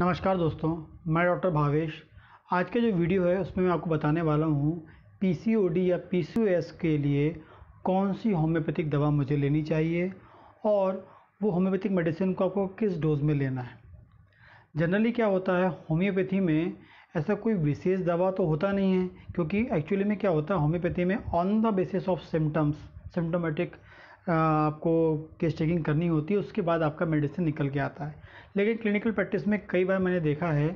नमस्कार दोस्तों मैं डॉक्टर भावेश आज का जो वीडियो है उसमें मैं आपको बताने वाला हूँ पी या पी के लिए कौन सी होम्योपैथिक दवा मुझे लेनी चाहिए और वो होम्योपैथिक मेडिसिन को आपको किस डोज में लेना है जनरली क्या होता है होम्योपैथी में ऐसा कोई विशेष दवा तो होता नहीं है क्योंकि एक्चुअली में क्या होता है होम्योपैथी में on the basis of symptoms symptomatic आपको केस चेकिंग करनी होती है उसके बाद आपका मेडिसिन निकल के आता है लेकिन क्लिनिकल प्रैक्टिस में कई बार मैंने देखा है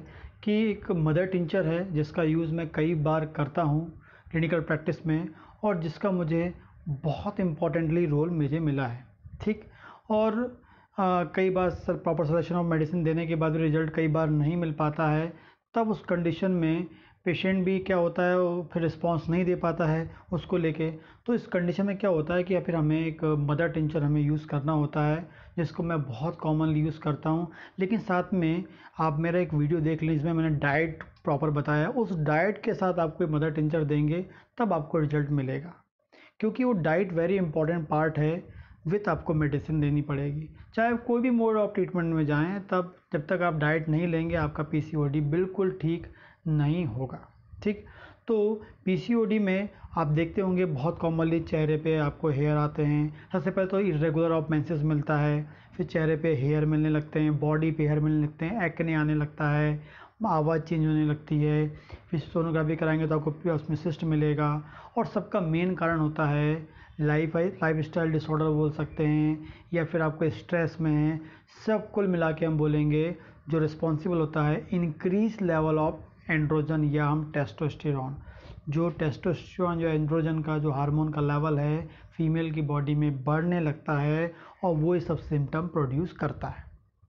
कि एक मदर टिंचर है जिसका यूज़ मैं कई बार करता हूँ क्लिनिकल प्रैक्टिस में और जिसका मुझे बहुत इंपॉर्टेंटली रोल मुझे मिला है ठीक और आ, कई बार sir proper selection of medicine देने के बाद भी रिज़ल्ट कई बार नहीं मिल पाता है तब उस कंडीशन में पेशेंट भी क्या होता है वो फिर रिस्पॉन्स नहीं दे पाता है उसको लेके तो इस कंडीशन में क्या होता है कि फिर हमें एक मदर टिंचर हमें यूज़ करना होता है जिसको मैं बहुत कॉमनली यूज़ करता हूँ लेकिन साथ में आप मेरा एक वीडियो देख लें जिसमें मैंने डाइट प्रॉपर बताया उस डाइट के साथ आपको मदर टिंचर देंगे तब आपको रिजल्ट मिलेगा क्योंकि वो डाइट वेरी इंपॉर्टेंट पार्ट है विथ आपको मेडिसिन देनी पड़ेगी चाहे कोई भी मोड ऑफ ट्रीटमेंट में जाएं तब जब तक आप डाइट नहीं लेंगे आपका पी बिल्कुल ठीक नहीं होगा ठीक तो पी में आप देखते होंगे बहुत कॉमनली चेहरे पे आपको हेयर आते हैं सबसे पहले तो इरेगुलर ऑफ मैंसेज मिलता है फिर चेहरे पे हेयर मिलने लगते हैं बॉडी पे हेयर मिलने लगते हैं एक्ने आने लगता है आवाज़ चेंज होने लगती है फिर सोनोग्राफी कराएंगे तो आपको उसमें सिस्ट मिलेगा और सबका मेन कारण होता है लाइफ लाइफ स्टाइल डिसऑर्डर बोल सकते हैं या फिर आपको स्ट्रेस में है सब कुल मिला के हम बोलेंगे जो रिस्पॉन्सिबल होता है इंक्रीज लेवल ऑफ एंड्रोजन या हम टेस्टोस्टेरॉन जो टेस्टोस्टेरॉन जो एंड्रोजन का जो हार्मोन का लेवल है फीमेल की बॉडी में बढ़ने लगता है और वो ये सब सिम्टम प्रोड्यूस करता है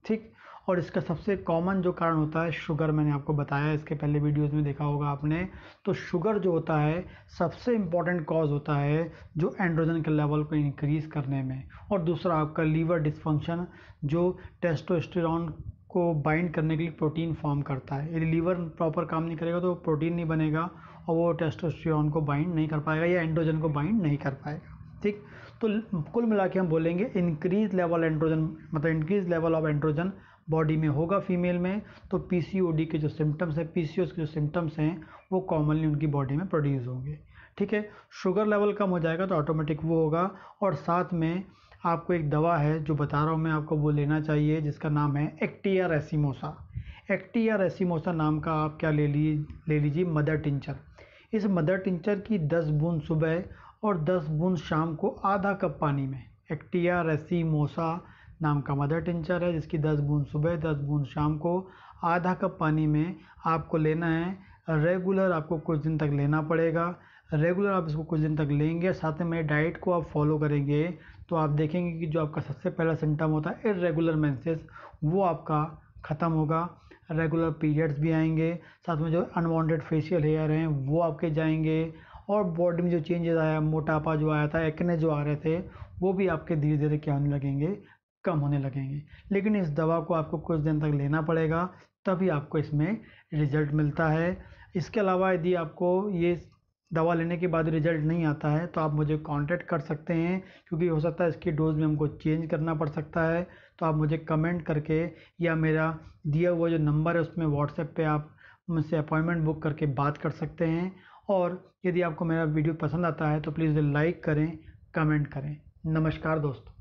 ठीक और इसका सबसे कॉमन जो कारण होता है शुगर मैंने आपको बताया इसके पहले वीडियोस में देखा होगा आपने तो शुगर जो होता है सबसे इम्पॉर्टेंट कॉज होता है जो एंड्रोजन के लेवल को इंक्रीज़ करने में और दूसरा आपका लीवर डिसफंक्शन जो टेस्टोस्टेरॉन को बाइंड करने के लिए प्रोटीन फॉर्म करता है यदि लीवर प्रॉपर काम नहीं करेगा तो प्रोटीन नहीं बनेगा और वो टेस्टोस्टेरोन को बाइंड नहीं कर पाएगा या एंड्रोजन को बाइंड नहीं कर पाएगा ठीक तो कुल मिला के हम बोलेंगे इंक्रीज लेवल एंड्रोजन मतलब increase level of androgen body में होगा फीमेल में तो पी के जो सिम्टम्स हैं पी के जो सिम्टम्स हैं वो कॉमनली उनकी बॉडी में प्रोड्यूस होंगे ठीक है शुगर लेवल कम हो जाएगा तो ऑटोमेटिक वो होगा और साथ में आपको एक दवा है जो बता रहा हूँ मैं आपको वो लेना चाहिए जिसका नाम है एक्टिया रेसिमोसा एक्टिया रेसिमोसा नाम का आप क्या ले ली ले लीजिए मदर टिंचर इस मदर टिंचर की 10 बूंद सुबह और 10 बूंद शाम को आधा कप पानी में एक्टिया रेसिमोसा नाम का मदर टिंचर है जिसकी 10 बूंद सुबह 10 बूंद शाम को आधा कप पानी में आपको लेना है रेगुलर आपको कुछ दिन तक लेना पड़ेगा रेगुलर आप इसको कुछ दिन तक लेंगे साथ में डाइट को आप फॉलो करेंगे तो आप देखेंगे कि जो आपका सबसे पहला सिम्टम होता है इरेगुलर मेंसेस वो आपका ख़त्म होगा रेगुलर पीरियड्स भी आएंगे साथ में जो अनवांटेड फेशियल हेयर हैं वो आपके जाएंगे और बॉडी में जो चेंजेस आया मोटापा जो आया था एक्ने जो आ रहे थे वो भी आपके धीरे धीरे क्या होने लगेंगे कम होने लगेंगे लेकिन इस दवा को आपको कुछ दिन तक लेना पड़ेगा तभी आपको इसमें रिजल्ट मिलता है इसके अलावा यदि आपको ये दवा लेने के बाद रिजल्ट नहीं आता है तो आप मुझे कांटेक्ट कर सकते हैं क्योंकि हो सकता है इसकी डोज़ में हमको चेंज करना पड़ सकता है तो आप मुझे कमेंट करके या मेरा दिया हुआ जो नंबर है उसमें व्हाट्सएप पे आप मुझसे अपॉइंटमेंट बुक करके बात कर सकते हैं और यदि आपको मेरा वीडियो पसंद आता है तो प्लीज़ लाइक करें कमेंट करें नमस्कार दोस्तों